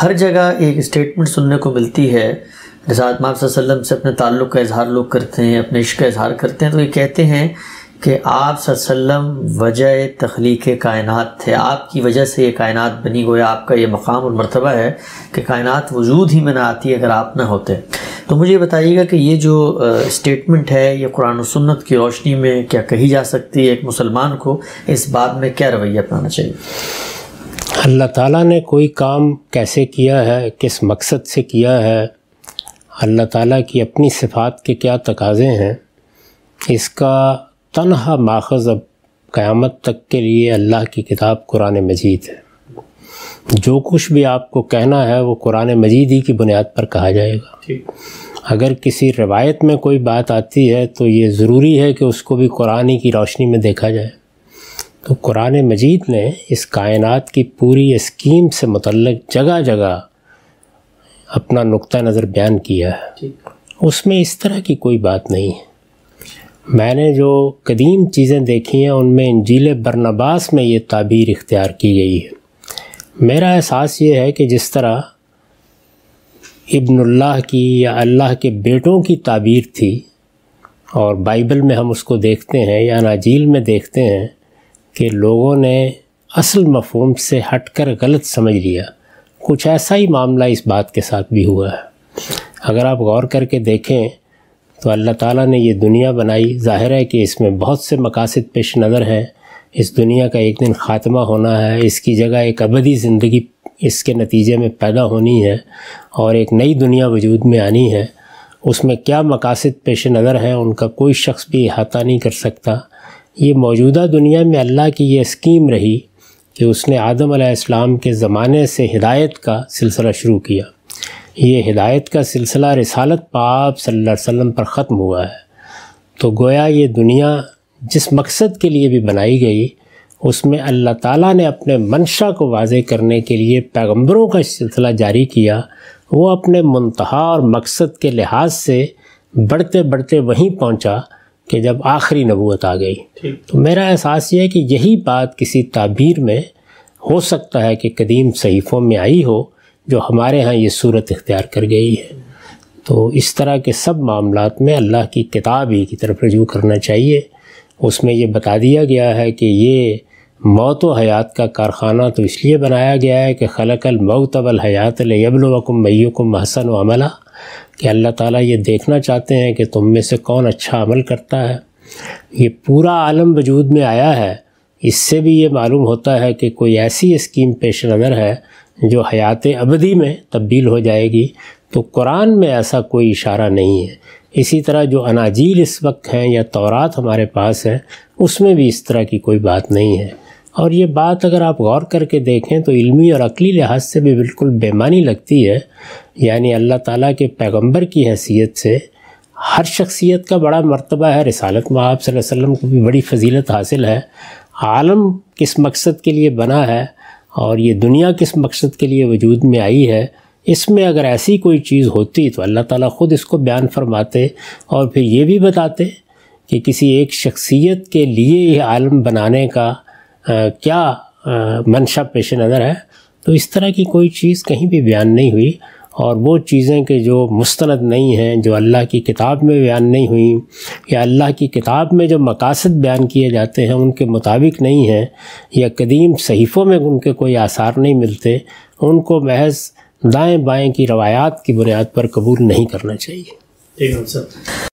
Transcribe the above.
हर जगह एक स्टेटमेंट सुनने को मिलती है जैसे आत्मा वसल्लम से अपने ताल्लुक़ का इजहार लोग करते हैं अपने इश्क का इजहार करते हैं तो ये कहते हैं कि आप सल्लम वजह तख्लीक कायनात थे आपकी वजह से ये कायनात बनी गोया आपका ये मकाम और मरतबा है कि कायनात वजूद ही में ना आती अगर आप ना होते तो मुझे बताइएगा कि ये जो स्टेटमेंट है ये कुरान सन्नत की रोशनी में क्या कही जा सकती है एक मुसलमान को इस बात में क्या रवैया अपनाना चाहिए अल्लाह ताला ने कोई काम कैसे किया है किस मकसद से किया है अल्लाह ताला की अपनी सिफात के क्या तकाज़े हैं इसका तनहा माखज़ अब क़यामत तक के लिए अल्लाह की किताब कुरान मजीद है जो कुछ भी आपको कहना है वो कुरान मजीद ही की बुनियाद पर कहा जाएगा अगर किसी रिवायत में कोई बात आती है तो ये ज़रूरी है कि उसको भी कुरानी की रोशनी में देखा जाए तो कुरान मजीद ने इस कायनात की पूरी स्कीम से मतलब जगह जगह अपना नुक़ नज़र बयान किया है उसमें इस तरह की कोई बात नहीं है मैंने जो कदीम चीज़ें देखी हैं उनमें इंजील बरनबास में ये ताबीर इख्तियार की गई है मेरा एहसास ये है कि जिस तरह इब्नुल्लाह की या अल्लाह के बेटों की ताबीर थी और बाइबल में हम उसको देखते हैं या नाजील में देखते हैं कि लोगों ने असल मफहम से हटकर गलत समझ लिया कुछ ऐसा ही मामला इस बात के साथ भी हुआ है अगर आप गौर करके देखें तो अल्लाह ताला ने ये दुनिया बनाई ज़ाहिर है कि इसमें बहुत से मकासद पेश नज़र हैं इस दुनिया का एक दिन ख़ात्मा होना है इसकी जगह एक अबदी ज़िंदगी इसके नतीजे में पैदा होनी है और एक नई दुनिया वजूद में आनी है उसमें क्या मकासद पेश नज़र हैं उनका कोई शख्स भी अहाता नहीं कर सकता ये मौजूदा दुनिया में अल्लाह की ये स्कीम रही कि उसने आदम आसमाम के ज़माने से हिदायत का सिलसिला शुरू किया ये हिदायत का सिलसिला रसालत पाप सल्लल्लाहु अलैहि वसल्लम पर ख़त्म हुआ है तो गोया ये दुनिया जिस मकसद के लिए भी बनाई गई उसमें अल्लाह ताला ने अपने मंशा को वाज करने के लिए पैगंबरों का सिलसिला जारी किया वो अपने मुंतहा और मकसद के लिहाज से बढ़ते बढ़ते वहीं पहुंचा कि जब आखिरी नबूत आ गई तो मेरा एहसास ये है कि यही बात किसी ताबीर में हो सकता है कि कदीम सहीफ़ों में आई हो जो हमारे यहाँ ये सूरत इख्तियार कर गई है तो इस तरह के सब मामला में अल्लाह की किताब ही की तरफ रजू करना चाहिए उसमें ये बता दिया गया है कि ये मौत हयात का कारखाना तो इसलिए बनाया गया है कि खलकल मऊतबल अवल हयात लबलवकुम मैकुम हसन वमला कि अल्लाह ताला ये देखना चाहते हैं कि तुम में से कौन अच्छा अमल करता है ये पूरा आलम वजूद में आया है इससे भी ये मालूम होता है कि कोई ऐसी स्कीम पेश नज़र है जो हयात अबदी में तब्दील हो जाएगी तो कुरान में ऐसा कोई इशारा नहीं है इसी तरह जो अनाजील इस वक्त हैं या तौरात हमारे पास है उसमें भी इस तरह की कोई बात नहीं है और ये बात अगर आप गौर करके देखें तो इल्मी और अकली लिहाज से भी बिल्कुल बेमानी लगती है यानी अल्लाह ताला के पैगंबर की हैसियत से हर शख्सियत का बड़ा मरतबा है रिसालत में आप वसल्लम को भी बड़ी फजीलत हासिल है आलम किस मकसद के लिए बना है और ये दुनिया किस मकसद के लिए वजूद में आई है इसमें अगर ऐसी कोई चीज़ होती तो अल्लाह ताला ख़ुद इसको बयान फरमाते और फिर ये भी बताते कि किसी एक शख्सियत के लिए यह आलम बनाने का आ, क्या मनशा मंशा पेश नज़र है तो इस तरह की कोई चीज़ कहीं भी बयान नहीं हुई और वो चीज़ें कि जो मुस्तंद नहीं हैं जो अल्लाह की किताब में बयान नहीं हुई या अल्लाह की किताब में जो मकासद बयान किए जाते हैं उनके मुताबिक नहीं हैं या कदीम सहीफ़ों में उनके कोई आसार नहीं मिलते उनको महज दाएँ बाएँ की रवायात की बुनियाद पर कबूल नहीं करना चाहिए ठीक है सर